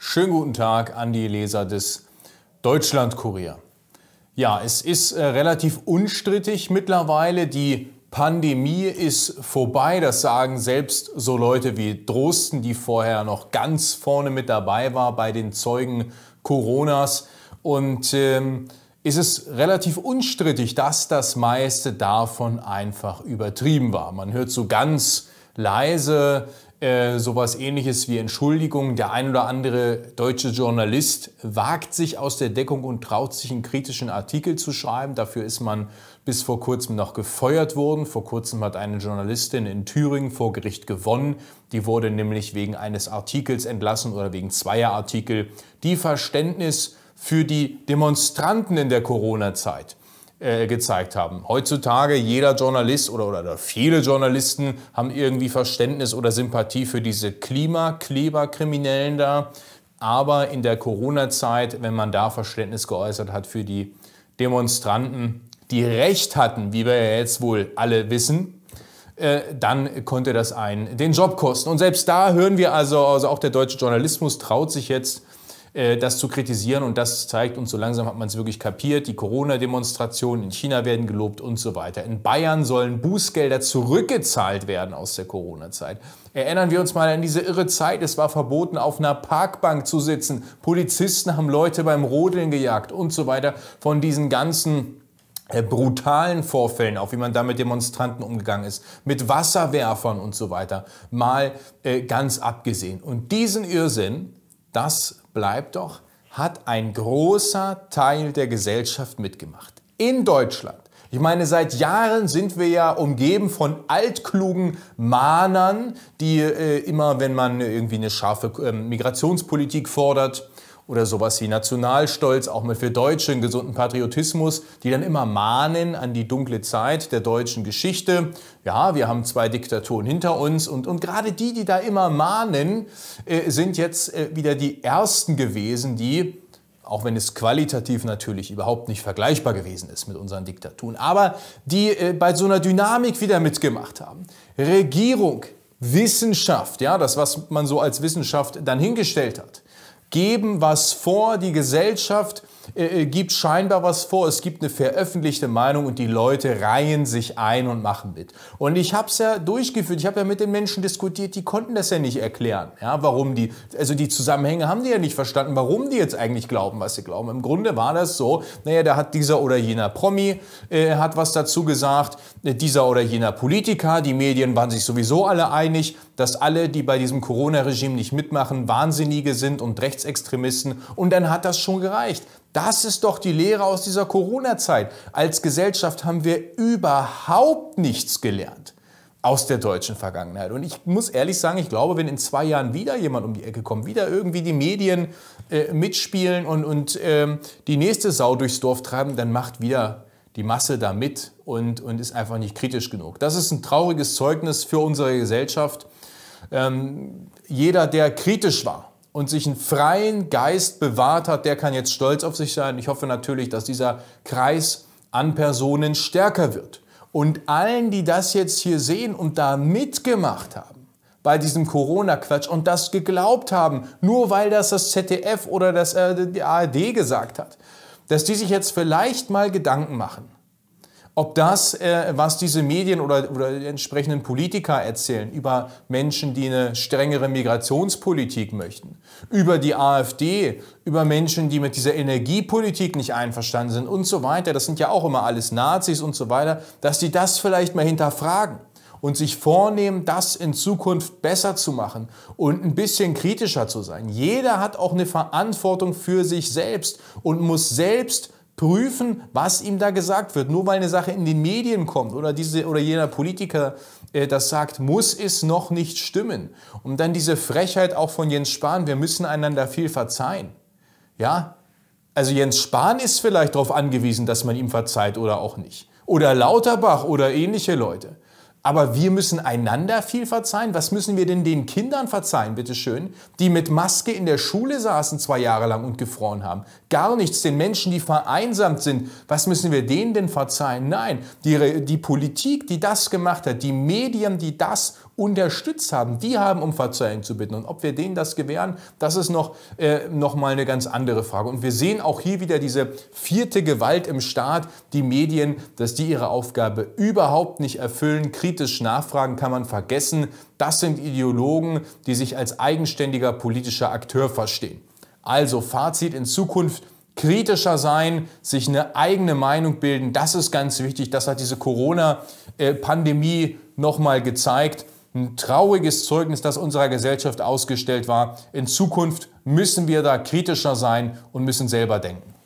Schönen guten Tag an die Leser des Deutschlandkurier. Ja, es ist äh, relativ unstrittig mittlerweile. Die Pandemie ist vorbei. Das sagen selbst so Leute wie Drosten, die vorher noch ganz vorne mit dabei war bei den Zeugen Coronas. Und ähm, ist relativ unstrittig, dass das meiste davon einfach übertrieben war. Man hört so ganz leise äh, sowas ähnliches wie Entschuldigung. Der ein oder andere deutsche Journalist wagt sich aus der Deckung und traut sich einen kritischen Artikel zu schreiben. Dafür ist man bis vor kurzem noch gefeuert worden. Vor kurzem hat eine Journalistin in Thüringen vor Gericht gewonnen. Die wurde nämlich wegen eines Artikels entlassen oder wegen zweier Artikel, die Verständnis für die Demonstranten in der Corona-Zeit äh, gezeigt haben. Heutzutage jeder Journalist oder, oder, viele Journalisten haben irgendwie Verständnis oder Sympathie für diese Klimakleberkriminellen da. Aber in der Corona-Zeit, wenn man da Verständnis geäußert hat für die Demonstranten, die Recht hatten, wie wir ja jetzt wohl alle wissen, äh, dann konnte das einen den Job kosten. Und selbst da hören wir also, also auch der deutsche Journalismus traut sich jetzt äh, das zu kritisieren. Und das zeigt uns, so langsam hat man es wirklich kapiert. Die Corona-Demonstrationen in China werden gelobt und so weiter. In Bayern sollen Bußgelder zurückgezahlt werden aus der Corona-Zeit. Erinnern wir uns mal an diese irre Zeit. Es war verboten, auf einer Parkbank zu sitzen. Polizisten haben Leute beim Rodeln gejagt und so weiter. Von diesen ganzen äh, brutalen Vorfällen, auch wie man da mit Demonstranten umgegangen ist, mit Wasserwerfern und so weiter, mal äh, ganz abgesehen. Und diesen Irrsinn, das bleibt doch, hat ein großer Teil der Gesellschaft mitgemacht. In Deutschland. Ich meine, seit Jahren sind wir ja umgeben von altklugen Mahnern, die äh, immer, wenn man irgendwie eine scharfe äh, Migrationspolitik fordert, oder sowas wie Nationalstolz, auch mal für Deutsche, einen gesunden Patriotismus, die dann immer mahnen an die dunkle Zeit der deutschen Geschichte. Ja, wir haben zwei Diktaturen hinter uns und, und gerade die, die da immer mahnen, äh, sind jetzt äh, wieder die Ersten gewesen, die auch wenn es qualitativ natürlich überhaupt nicht vergleichbar gewesen ist mit unseren Diktaturen, aber die äh, bei so einer Dynamik wieder mitgemacht haben. Regierung, Wissenschaft, ja, das, was man so als Wissenschaft dann hingestellt hat geben was vor, die Gesellschaft äh, äh, gibt scheinbar was vor, es gibt eine veröffentlichte Meinung und die Leute reihen sich ein und machen mit. Und ich habe es ja durchgeführt, ich habe ja mit den Menschen diskutiert, die konnten das ja nicht erklären, ja, warum die, also die Zusammenhänge haben die ja nicht verstanden, warum die jetzt eigentlich glauben, was sie glauben. Im Grunde war das so, naja, da hat dieser oder jener Promi äh, hat was dazu gesagt, äh, dieser oder jener Politiker, die Medien waren sich sowieso alle einig, dass alle, die bei diesem Corona-Regime nicht mitmachen, Wahnsinnige sind und Rechtsextremisten und dann hat das schon gereicht. Das ist doch die Lehre aus dieser Corona-Zeit. Als Gesellschaft haben wir überhaupt nichts gelernt aus der deutschen Vergangenheit. Und ich muss ehrlich sagen, ich glaube, wenn in zwei Jahren wieder jemand um die Ecke kommt, wieder irgendwie die Medien äh, mitspielen und, und ähm, die nächste Sau durchs Dorf treiben, dann macht wieder die Masse da mit und, und ist einfach nicht kritisch genug. Das ist ein trauriges Zeugnis für unsere Gesellschaft. Ähm, jeder, der kritisch war, und sich einen freien Geist bewahrt hat, der kann jetzt stolz auf sich sein. Ich hoffe natürlich, dass dieser Kreis an Personen stärker wird. Und allen, die das jetzt hier sehen und da mitgemacht haben, bei diesem Corona-Quatsch und das geglaubt haben, nur weil das das ZDF oder das äh, die ARD gesagt hat, dass die sich jetzt vielleicht mal Gedanken machen ob das, äh, was diese Medien oder, oder die entsprechenden Politiker erzählen über Menschen, die eine strengere Migrationspolitik möchten, über die AfD, über Menschen, die mit dieser Energiepolitik nicht einverstanden sind und so weiter, das sind ja auch immer alles Nazis und so weiter, dass die das vielleicht mal hinterfragen und sich vornehmen, das in Zukunft besser zu machen und ein bisschen kritischer zu sein. Jeder hat auch eine Verantwortung für sich selbst und muss selbst prüfen, was ihm da gesagt wird. Nur weil eine Sache in den Medien kommt oder diese oder jener Politiker äh, das sagt, muss es noch nicht stimmen. Und dann diese Frechheit auch von Jens Spahn, wir müssen einander viel verzeihen. Ja? Also Jens Spahn ist vielleicht darauf angewiesen, dass man ihm verzeiht oder auch nicht. Oder Lauterbach oder ähnliche Leute. Aber wir müssen einander viel verzeihen. Was müssen wir denn den Kindern verzeihen, bitteschön, die mit Maske in der Schule saßen zwei Jahre lang und gefroren haben? Gar nichts. Den Menschen, die vereinsamt sind, was müssen wir denen denn verzeihen? Nein, die, die Politik, die das gemacht hat, die Medien, die das unterstützt haben, die haben um Verzeihung zu bitten. Und ob wir denen das gewähren, das ist noch, äh, noch mal eine ganz andere Frage. Und wir sehen auch hier wieder diese vierte Gewalt im Staat, die Medien, dass die ihre Aufgabe überhaupt nicht erfüllen. Kritisch nachfragen kann man vergessen. Das sind Ideologen, die sich als eigenständiger politischer Akteur verstehen. Also Fazit in Zukunft, kritischer sein, sich eine eigene Meinung bilden, das ist ganz wichtig. Das hat diese Corona-Pandemie äh, nochmal gezeigt ein trauriges Zeugnis, das unserer Gesellschaft ausgestellt war. In Zukunft müssen wir da kritischer sein und müssen selber denken.